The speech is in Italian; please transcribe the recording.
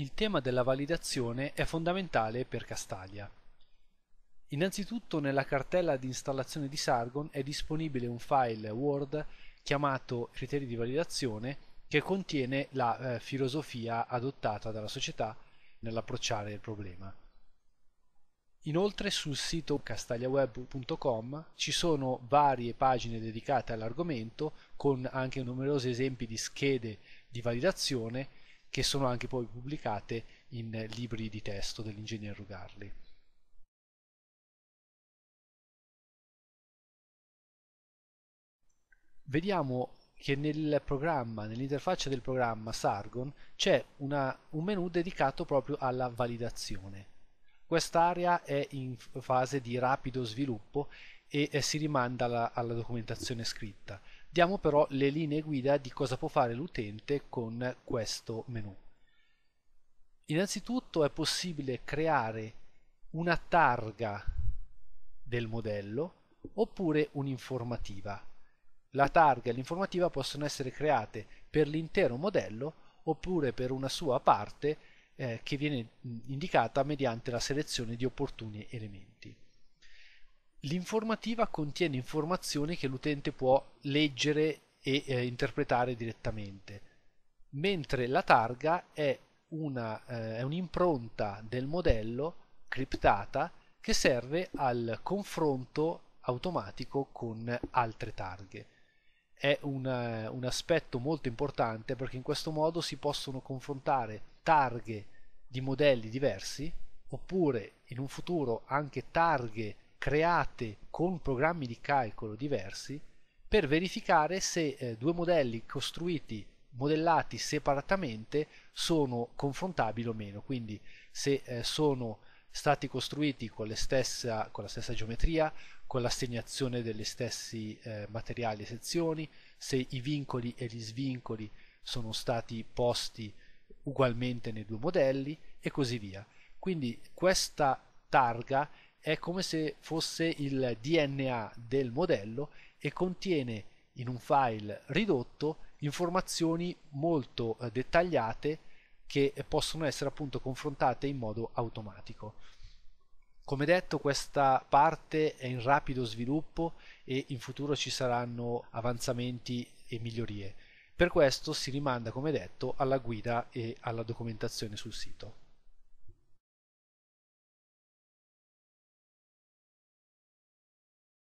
Il tema della validazione è fondamentale per Castaglia. Innanzitutto nella cartella di installazione di Sargon è disponibile un file Word chiamato criteri di validazione che contiene la eh, filosofia adottata dalla società nell'approcciare il problema. Inoltre sul sito castagliaweb.com ci sono varie pagine dedicate all'argomento con anche numerosi esempi di schede di validazione che sono anche poi pubblicate in libri di testo dell'ingegner Rugarli. Vediamo che nel programma, nell'interfaccia del programma Sargon c'è un menu dedicato proprio alla validazione. Quest'area è in fase di rapido sviluppo e si rimanda alla, alla documentazione scritta. Diamo però le linee guida di cosa può fare l'utente con questo menu. Innanzitutto è possibile creare una targa del modello oppure un'informativa. La targa e l'informativa possono essere create per l'intero modello oppure per una sua parte eh, che viene indicata mediante la selezione di opportuni elementi. L'informativa contiene informazioni che l'utente può leggere e eh, interpretare direttamente, mentre la targa è, una, eh, è un'impronta del modello criptata che serve al confronto automatico con altre targhe. È un, eh, un aspetto molto importante perché in questo modo si possono confrontare targhe di modelli diversi oppure in un futuro anche targhe create con programmi di calcolo diversi per verificare se eh, due modelli costruiti modellati separatamente sono confrontabili o meno quindi se eh, sono stati costruiti con, stessa, con, la stessa geometria, con l'assegnazione degli stessi eh, materiali e sezioni, se i vincoli e gli svincoli sono stati posti ugualmente nei due modelli e così via. Quindi questa targa è come se fosse il DNA del modello e contiene in un file ridotto informazioni molto eh, dettagliate che possono essere appunto confrontate in modo automatico. Come detto questa parte è in rapido sviluppo e in futuro ci saranno avanzamenti e migliorie. Per questo si rimanda come detto alla guida e alla documentazione sul sito.